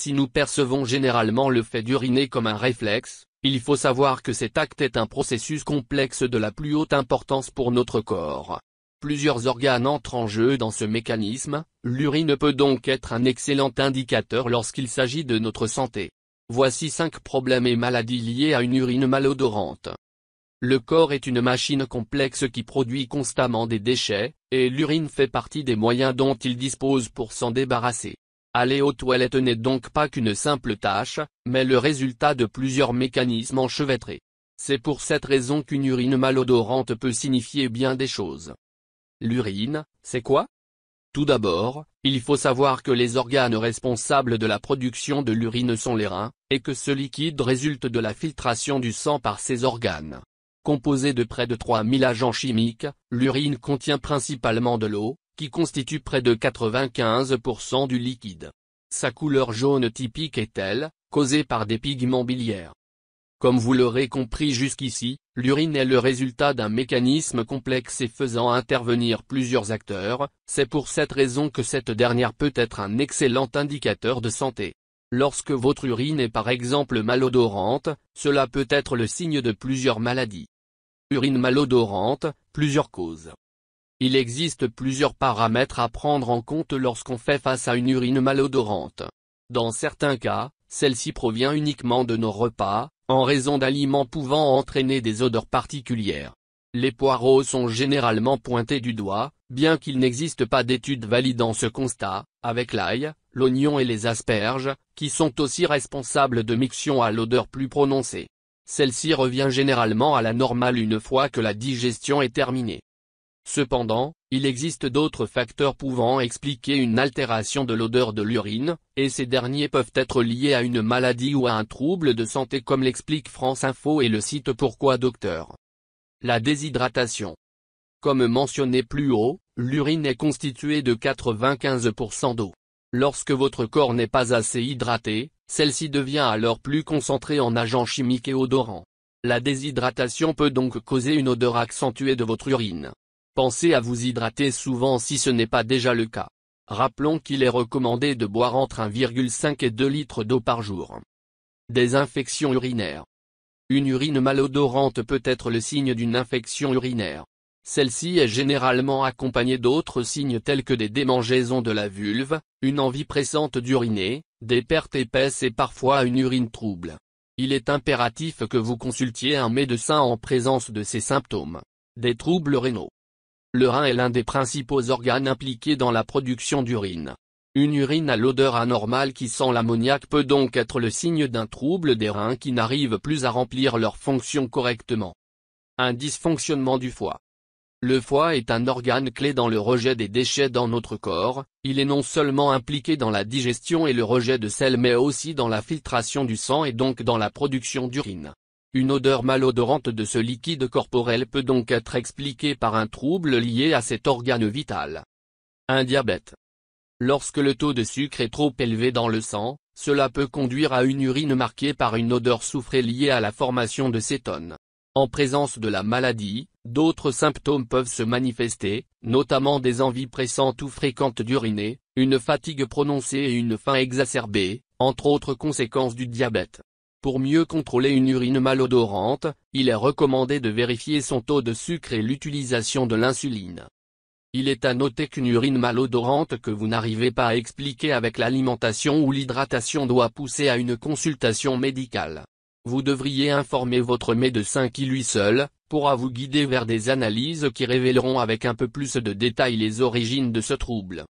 Si nous percevons généralement le fait d'uriner comme un réflexe, il faut savoir que cet acte est un processus complexe de la plus haute importance pour notre corps. Plusieurs organes entrent en jeu dans ce mécanisme, l'urine peut donc être un excellent indicateur lorsqu'il s'agit de notre santé. Voici cinq problèmes et maladies liés à une urine malodorante. Le corps est une machine complexe qui produit constamment des déchets, et l'urine fait partie des moyens dont il dispose pour s'en débarrasser. Aller aux toilettes n'est donc pas qu'une simple tâche, mais le résultat de plusieurs mécanismes enchevêtrés. C'est pour cette raison qu'une urine malodorante peut signifier bien des choses. L'urine, c'est quoi Tout d'abord, il faut savoir que les organes responsables de la production de l'urine sont les reins, et que ce liquide résulte de la filtration du sang par ces organes. Composé de près de 3000 agents chimiques, l'urine contient principalement de l'eau, qui constitue près de 95% du liquide. Sa couleur jaune typique est elle, causée par des pigments biliaires. Comme vous l'aurez compris jusqu'ici, l'urine est le résultat d'un mécanisme complexe et faisant intervenir plusieurs acteurs, c'est pour cette raison que cette dernière peut être un excellent indicateur de santé. Lorsque votre urine est par exemple malodorante, cela peut être le signe de plusieurs maladies. Urine malodorante, plusieurs causes. Il existe plusieurs paramètres à prendre en compte lorsqu'on fait face à une urine malodorante. Dans certains cas, celle-ci provient uniquement de nos repas, en raison d'aliments pouvant entraîner des odeurs particulières. Les poireaux sont généralement pointés du doigt, bien qu'il n'existe pas d'études validant ce constat, avec l'ail, l'oignon et les asperges, qui sont aussi responsables de mixions à l'odeur plus prononcée. Celle-ci revient généralement à la normale une fois que la digestion est terminée. Cependant, il existe d'autres facteurs pouvant expliquer une altération de l'odeur de l'urine, et ces derniers peuvent être liés à une maladie ou à un trouble de santé comme l'explique France Info et le site Pourquoi Docteur. La déshydratation. Comme mentionné plus haut, l'urine est constituée de 95% d'eau. Lorsque votre corps n'est pas assez hydraté, celle-ci devient alors plus concentrée en agents chimiques et odorants. La déshydratation peut donc causer une odeur accentuée de votre urine. Pensez à vous hydrater souvent si ce n'est pas déjà le cas. Rappelons qu'il est recommandé de boire entre 1,5 et 2 litres d'eau par jour. Des infections urinaires Une urine malodorante peut être le signe d'une infection urinaire. Celle-ci est généralement accompagnée d'autres signes tels que des démangeaisons de la vulve, une envie pressante d'uriner, des pertes épaisses et parfois une urine trouble. Il est impératif que vous consultiez un médecin en présence de ces symptômes. Des troubles rénaux. Le rein est l'un des principaux organes impliqués dans la production d'urine. Une urine à l'odeur anormale qui sent l'ammoniaque peut donc être le signe d'un trouble des reins qui n'arrivent plus à remplir leurs fonctions correctement. Un dysfonctionnement du foie. Le foie est un organe clé dans le rejet des déchets dans notre corps, il est non seulement impliqué dans la digestion et le rejet de sel mais aussi dans la filtration du sang et donc dans la production d'urine. Une odeur malodorante de ce liquide corporel peut donc être expliquée par un trouble lié à cet organe vital. Un diabète. Lorsque le taux de sucre est trop élevé dans le sang, cela peut conduire à une urine marquée par une odeur soufrée liée à la formation de cétone. En présence de la maladie, d'autres symptômes peuvent se manifester, notamment des envies pressantes ou fréquentes d'uriner, une fatigue prononcée et une faim exacerbée, entre autres conséquences du diabète. Pour mieux contrôler une urine malodorante, il est recommandé de vérifier son taux de sucre et l'utilisation de l'insuline. Il est à noter qu'une urine malodorante que vous n'arrivez pas à expliquer avec l'alimentation ou l'hydratation doit pousser à une consultation médicale. Vous devriez informer votre médecin qui lui seul, pourra vous guider vers des analyses qui révéleront avec un peu plus de détails les origines de ce trouble.